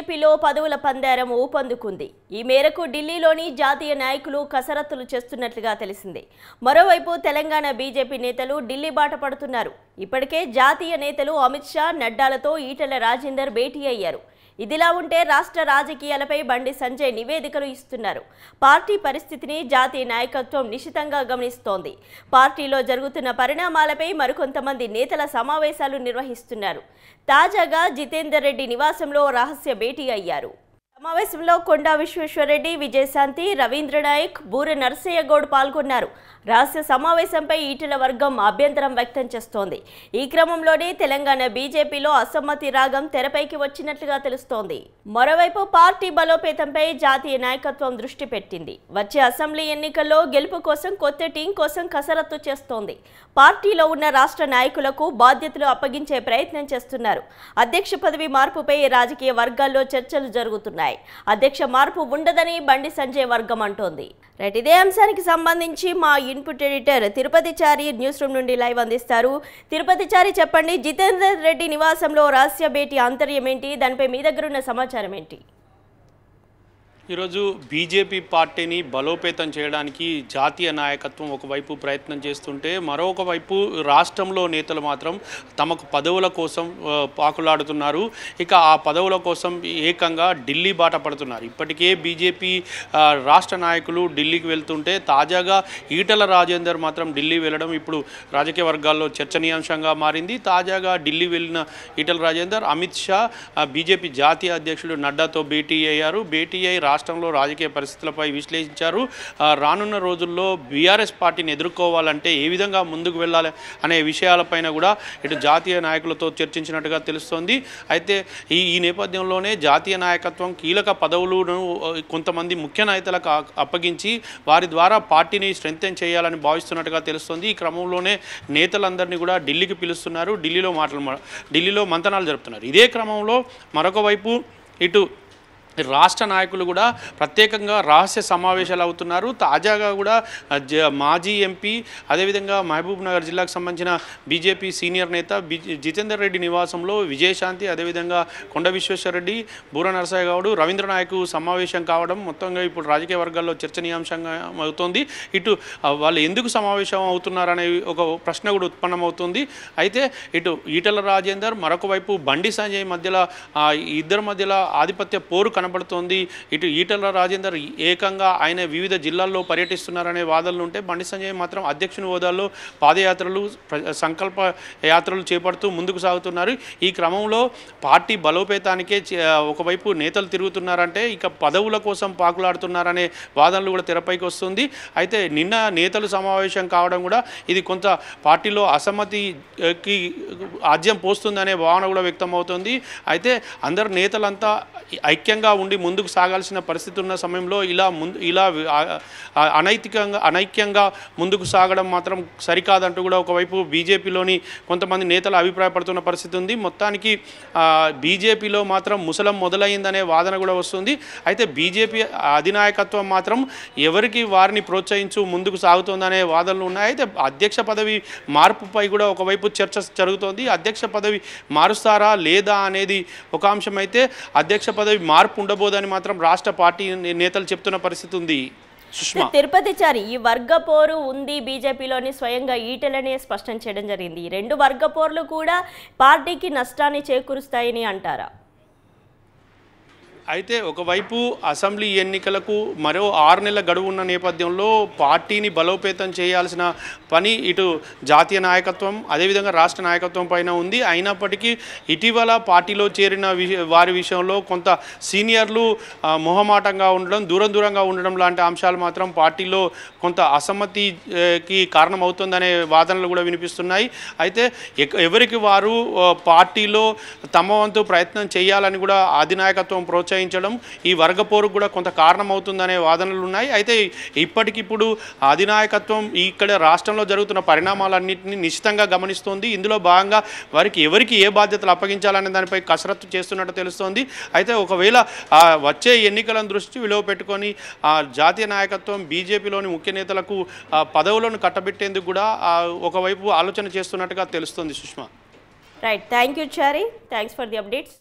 బీజేపీలో పదవుల పందేరం ఊపందుకుంది ఈ మేరకు ఢిల్లీలోని జాతీయ నాయకులు కసరత్తులు చేస్తున్నట్లుగా తెలిసింది మరోవైపు తెలంగాణ బీజేపీ నేతలు ఢిల్లీ బాట పడుతున్నారు ఇప్పటికే జాతీయ నేతలు అమిత్ షా నడ్డాలతో ఈటల రాజేందర్ భేటీ అయ్యారు ఇదిలా ఉంటే రాష్ట్ర రాజకీయాలపై బండి సంజయ్ నివేదికలు ఇస్తున్నారు పార్టీ పరిస్థితిని జాతీయ నాయకత్వం నిశితంగా గమనిస్తోంది పార్టీలో జరుగుతున్న పరిణామాలపై మరికొంతమంది నేతల సమావేశాలు నిర్వహిస్తున్నారు తాజాగా జితేందర్ రెడ్డి నివాసంలో రహస్య భేటీ అయ్యారు సమావేశంలో కొండా విశ్వేశ్వరరెడ్డి విజయశాంతి రవీంద్ర నాయక్ బూరె నర్సయ్యగౌడ్ పాల్గొన్నారు రాష్ట్ర సమావేశంపై ఈటల వర్గం అభ్యంతరం వ్యక్తం చేస్తోంది ఈ క్రమంలోనే తెలంగాణ బీజేపీలో అసమ్మతి రాగం తెరపైకి వచ్చినట్లుగా తెలుస్తోంది మరోవైపు పార్టీ బలోపేతంపై జాతీయ నాయకత్వం దృష్టి పెట్టింది వచ్చే అసెంబ్లీ ఎన్నికల్లో గెలుపు కోసం కొత్త టీం కోసం కసరత్తు చేస్తోంది పార్టీలో ఉన్న రాష్ట్ర నాయకులకు బాధ్యతలు అప్పగించే ప్రయత్నం చేస్తున్నారు అధ్యక్ష పదవి మార్పుపై రాజకీయ వర్గాల్లో చర్చలు జరుగుతున్నాయి ఉంటాయి అధ్యక్ష మార్పు ఉండదని బండి సంజయ్ వర్గం అంటోంది రైట్ ఇదే అంశానికి సంబంధించి మా input editor Tirupati Chari news room నుండి లైవ్ అందిస్తారు తిరుపతి చారి చెప్పండి జితేందర్ రెడ్డి నివాసంలో రహస్య భేటీ అంతర్యం ఏంటి దానిపై మీ దగ్గరున్న సమాచారం ఏంటి ఈరోజు బీజేపీ పార్టీని బలోపేతం చేయడానికి జాతీయ నాయకత్వం ఒకవైపు ప్రయత్నం చేస్తుంటే మరొక వైపు రాష్ట్రంలో నేతలు మాత్రం తమకు పదవుల కోసం పాకులాడుతున్నారు ఇక ఆ పదవుల కోసం ఏకంగా ఢిల్లీ బాట పడుతున్నారు ఇప్పటికే బీజేపీ రాష్ట్ర నాయకులు ఢిల్లీకి వెళ్తుంటే తాజాగా ఈటల రాజేందర్ మాత్రం ఢిల్లీ వెళ్ళడం ఇప్పుడు రాజకీయ వర్గాల్లో చర్చనీయాంశంగా మారింది తాజాగా ఢిల్లీ వెళ్ళిన ఈటల రాజేందర్ అమిత్ షా బీజేపీ జాతీయ అధ్యక్షుడు నడ్డాతో భేటీ అయ్యారు భేటీ అయి రాష్ట్రంలో రాజకీయ పరిస్థితులపై విశ్లేషించారు రానున్న రోజుల్లో బీఆర్ఎస్ పార్టీని ఎదుర్కోవాలంటే ఏ విధంగా ముందుకు వెళ్ళాలి అనే విషయాలపైన కూడా ఇటు జాతీయ నాయకులతో చర్చించినట్టుగా తెలుస్తోంది అయితే ఈ ఈ నేపథ్యంలోనే జాతీయ నాయకత్వం కీలక పదవులను కొంతమంది ముఖ్య నేతలకు అప్పగించి వారి ద్వారా పార్టీని స్ట్రెంగ్తెన్ చేయాలని భావిస్తున్నట్టుగా తెలుస్తోంది ఈ క్రమంలోనే నేతలందరినీ కూడా ఢిల్లీకి పిలుస్తున్నారు ఢిల్లీలో మాటలు ఢిల్లీలో మంతనాలు జరుపుతున్నారు ఇదే క్రమంలో మరొక వైపు ఇటు రాష్ట్ర నాయకులు కూడా ప్రత్యేకంగా రహస్య సమావేశాలు అవుతున్నారు తాజాగా కూడా మాజీ ఎంపీ అదేవిధంగా మహబూబ్ నగర్ జిల్లాకు సంబంధించిన బీజేపీ సీనియర్ నేత జితేందర్ రెడ్డి నివాసంలో విజయశాంతి అదేవిధంగా కొండ విశ్వేశ్వరరెడ్డి బూర నరసాయి గౌడు రవీంద్ర నాయకు సమావేశం కావడం మొత్తంగా ఇప్పుడు రాజకీయ వర్గాల్లో చర్చనీయాంశంగా అవుతోంది ఇటు వాళ్ళు ఎందుకు సమావేశం అవుతున్నారనే ఒక ప్రశ్న కూడా ఉత్పన్నమవుతుంది అయితే ఇటు ఈటల రాజేందర్ మరొక వైపు బండి సంజయ్ మధ్యలో ఇద్దరి మధ్యలో ఆధిపత్య పోరు కనబడుతోంది ఇటు ఈటల రాజేందర్ ఏకంగా ఆయన వివిధ జిల్లాల్లో పర్యటిస్తున్నారనే వాదనలు ఉంటే బండి సంజయ్ మాత్రం అధ్యక్షుని హోదాలో పాదయాత్రలు సంకల్ప యాత్రలు చేపడుతూ ముందుకు సాగుతున్నారు ఈ క్రమంలో పార్టీ బలోపేతానికే ఒకవైపు నేతలు తిరుగుతున్నారంటే ఇక పదవుల కోసం పాకులాడుతున్నారనే వాదనలు కూడా తెరపైకి వస్తుంది అయితే నిన్న నేతలు సమావేశం కావడం కూడా ఇది కొంత పార్టీలో అసమ్మతికి ఆజ్యం పోస్తుందనే భావన కూడా వ్యక్తమవుతుంది అయితే అందరు నేతలంతా ఐక్యంగా ఐక్యంగా ఉండి ముందుకు సాగాల్సిన పరిస్థితి ఉన్న సమయంలో ఇలా ముందు ఇలా అనైతికంగా అనైక్యంగా ముందుకు సాగడం మాత్రం సరికాదంటూ కూడా ఒకవైపు బీజేపీలోని కొంతమంది నేతలు అభిప్రాయపడుతున్న పరిస్థితి ఉంది మొత్తానికి బీజేపీలో మాత్రం ముసలం మొదలైందనే వాదన కూడా వస్తుంది అయితే బీజేపీ అధినాయకత్వం మాత్రం ఎవరికి వారిని ప్రోత్సహించు ముందుకు సాగుతుందనే వాదనలు ఉన్నాయి అయితే అధ్యక్ష పదవి మార్పుపై కూడా ఒకవైపు చర్చ జరుగుతోంది అధ్యక్ష పదవి మారుస్తారా లేదా అనేది ఒక అంశం అయితే అధ్యక్ష పదవి మార్పు ఉండబోదని మాత్రం రాష్ట్ర పార్టీ నేతలు చెప్తున్న పరిస్థితి ఉంది తిరుపతిచారి ఈ వర్గ పోరు ఉంది బీజేపీలోని స్వయంగా ఈటలనే స్పష్టం చేయడం జరిగింది ఈ రెండు వర్గ పోర్లు కూడా పార్టీకి నష్టాన్ని చేకూరుస్తాయని అంటారా అయితే ఒకవైపు అసెంబ్లీ ఎన్నికలకు మరో ఆరు నెలల గడువు ఉన్న నేపథ్యంలో పార్టీని బలోపేతం చేయాల్సిన పని ఇటు జాతీయ నాయకత్వం అదేవిధంగా రాష్ట్ర నాయకత్వం పైన ఉంది అయినప్పటికీ ఇటీవల పార్టీలో చేరిన వారి విషయంలో కొంత సీనియర్లు మొహమాటంగా ఉండడం దూరం దూరంగా ఉండడం లాంటి అంశాలు మాత్రం పార్టీలో కొంత అసమ్మతికి కారణమవుతుందనే వాదనలు కూడా వినిపిస్తున్నాయి అయితే ఎవరికి వారు పార్టీలో తమ వంతు ప్రయత్నం చేయాలని కూడా అధినాయకత్వం ప్రోత్సహించారు కేటాయించడం ఈ వర్గపోరు కూడా కొంత కారణమవుతుందనే వాదనలు ఉన్నాయి అయితే ఇప్పటికిప్పుడు అధినాయకత్వం ఇక్కడ రాష్ట్రంలో జరుగుతున్న పరిణామాలన్నింటినీ నిశ్చితంగా గమనిస్తోంది ఇందులో భాగంగా వారికి ఎవరికి ఏ బాధ్యతలు అప్పగించాలనే దానిపై కసరత్తు చేస్తున్నట్టు తెలుస్తోంది అయితే ఒకవేళ వచ్చే ఎన్నికలను దృష్టి విలువ పెట్టుకొని జాతీయ నాయకత్వం బీజేపీలోని ముఖ్య నేతలకు పదవులను కట్టబెట్టేందుకు కూడా ఒకవైపు ఆలోచన చేస్తున్నట్టుగా తెలుస్తుంది Sushma right thank you Chari thanks for the updates